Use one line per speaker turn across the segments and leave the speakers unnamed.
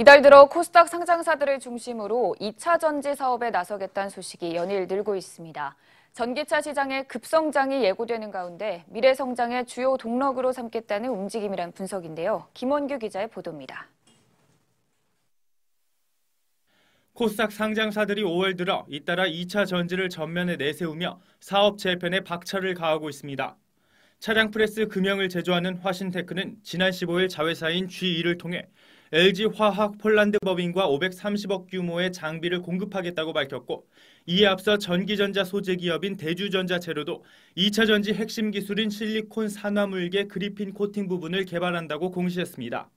이달 들어 코스닥 상장사들을 중심으로 2차 전지 사업에 나서겠다는 소식이 연일 늘고 있습니다. 전기차 시장의 급성장이 예고되는 가운데 미래 성장의 주요 동력으로 삼겠다는 움직임이란 분석인데요. 김원규 기자의 보도입니다.
코스닥 상장사들이 5월 들어 잇따라 2차 전지를 전면에 내세우며 사업 재편에 박차를 가하고 있습니다. 차량프레스 금형을 제조하는 화신테크는 지난 15일 자회사인 G2를 통해 LG화학 폴란드 법인과 530억 규모의 장비를 공급하겠다고 밝혔고 이에 앞서 전기전자 소재 기업인 대주전자재료도 2차 전지 핵심 기술인 실리콘 산화물계 그리핀 코팅 부분을 개발한다고 공시했습니다.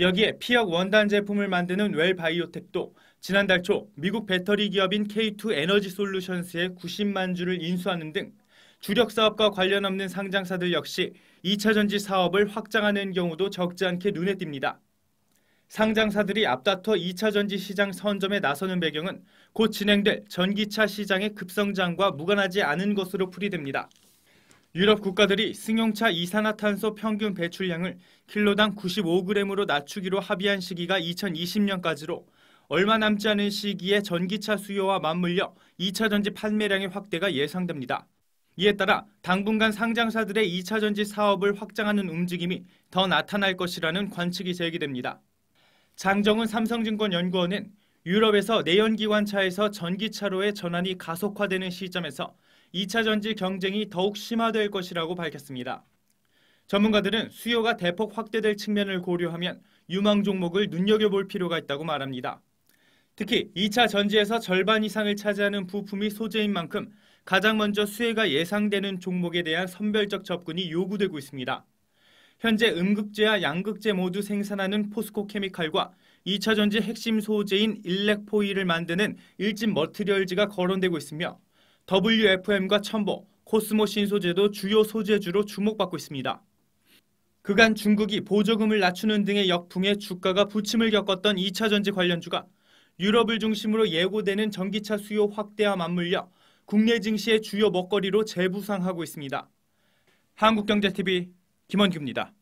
여기에 피혁 원단 제품을 만드는 웰바이오텍도 지난달 초 미국 배터리 기업인 K2 에너지 솔루션스에 90만 주를 인수하는 등 주력 사업과 관련 없는 상장사들 역시 2차 전지 사업을 확장하는 경우도 적지 않게 눈에 띕니다. 상장사들이 앞다퉈 2차 전지 시장 선점에 나서는 배경은 곧 진행될 전기차 시장의 급성장과 무관하지 않은 것으로 풀이됩니다. 유럽 국가들이 승용차 이산화탄소 평균 배출량을 킬로당 95g으로 낮추기로 합의한 시기가 2020년까지로 얼마 남지 않은 시기에 전기차 수요와 맞물려 2차 전지 판매량의 확대가 예상됩니다. 이에 따라 당분간 상장사들의 2차 전지 사업을 확장하는 움직임이 더 나타날 것이라는 관측이 제기됩니다. 장정은 삼성증권연구원은 유럽에서 내연기관차에서 전기차로의 전환이 가속화되는 시점에서 2차 전지 경쟁이 더욱 심화될 것이라고 밝혔습니다. 전문가들은 수요가 대폭 확대될 측면을 고려하면 유망 종목을 눈여겨볼 필요가 있다고 말합니다. 특히 2차 전지에서 절반 이상을 차지하는 부품이 소재인 만큼 가장 먼저 수혜가 예상되는 종목에 대한 선별적 접근이 요구되고 있습니다. 현재 음극재와 양극재 모두 생산하는 포스코 케미칼과 2차전지 핵심 소재인 일렉포일을 만드는 일진 머트리얼즈가 거론되고 있으며 WFM과 첨보, 코스모 신소재도 주요 소재주로 주목받고 있습니다. 그간 중국이 보조금을 낮추는 등의 역풍에 주가가 부침을 겪었던 2차전지 관련주가 유럽을 중심으로 예고되는 전기차 수요 확대와 맞물려 국내 증시의 주요 먹거리로 재부상하고 있습니다. 한국경제TV 김원규입니다.